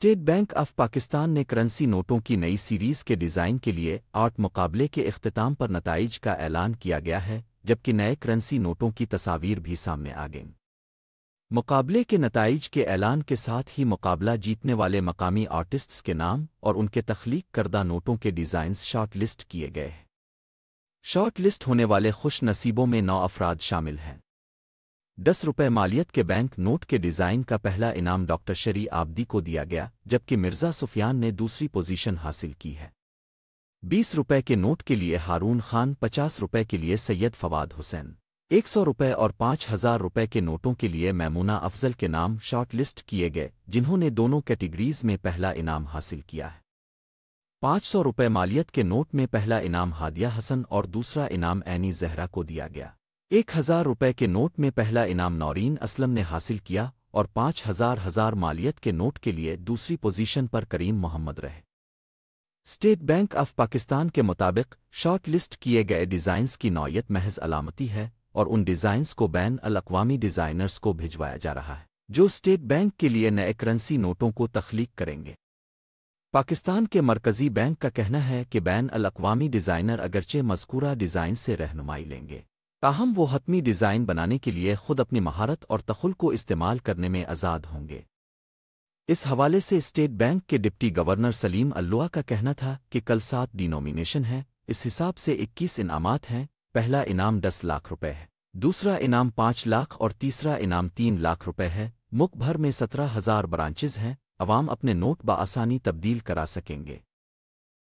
state bank of Pakistan ने currency नोटों की नई सीरीज़ के डिज़ाइन के लिए आठ मुकाबले के अख्ताम पर नतज का ऐलान किया गया है जबकि नए करेंसी नोटों की तस्वीर भी सामने आ गईं मुकाबले के नतज के ऐलान के साथ ही मुकाबला जीतने वाले मकामी आर्टिस्ट्स के नाम और उनके तख्लीक करदा नोटों के डिज़ाइंस शार्ट लिस्ट किए गए हैं शॉर्ट लिस्ट होने वाले खुश नसीबों में नौ अफराद शामिल हैं दस रुपये मालियत के बैंक नोट के डिज़ाइन का पहला इनाम डॉक्टर शरी आबदी को दिया गया जबकि मिर्ज़ा सुफियान ने दूसरी पोजीशन हासिल की है बीस रुपये के नोट के लिए हारून खान पचास रुपये के लिए सैयद फवाद हुसैन एक सौ रुपये और पाँच हज़ार रुपये के नोटों के लिए मैमूना अफजल के नाम शॉर्टलिस्ट किए गए जिन्होंने दोनों कैटेगरीज में पहला इनाम हासिल किया है पाँच सौ रुपये मालियत के नोट में पहला इनाम हादिया हसन और दूसरा इनाम एनी जहरा को दिया गया एक हजार रुपये के नोट में पहला इनाम नौरीन असलम ने हासिल किया और पाँच हजार हजार मालियत के नोट के लिए दूसरी पोजीशन पर करीम मोहम्मद रहे स्टेट बैंक ऑफ पाकिस्तान के मुताबिक शॉर्ट लिस्ट किए गए डिज़ाइंस की नौयत महज अलामती है और उन डिज़ाइंस को बैन अल डिज़ाइनर्स को भिजवाया जा रहा है जो स्टेट बैंक के लिए नए करेंसी नोटों को तख्लीक करेंगे पाकिस्तान के मरकज़ी बैंक का कहना है कि बैन अल डिज़ाइनर अगरचे मजकूरा डिज़ाइन से रहनुमाई लेंगे ताहम वो हतमी डिज़ाइन बनाने के लिए खुद अपनी महारत और तखुल को इस्तेमाल करने में आज़ाद होंगे इस हवाले से स्टेट बैंक के डिप्टी गवर्नर सलीम अल्लुआ का कहना था कि कल सात डिनोमिनेशन है इस हिसाब से इक्कीस इनामात हैं पहला इनाम दस लाख रुपये है दूसरा इनाम पाँच लाख और तीसरा इनाम तीन लाख रुपये है मुल्क भर में सत्रह हज़ार ब्रांचेज़ हैं अवाम अपने नोट बआसानी तब्दील करा सकेंगे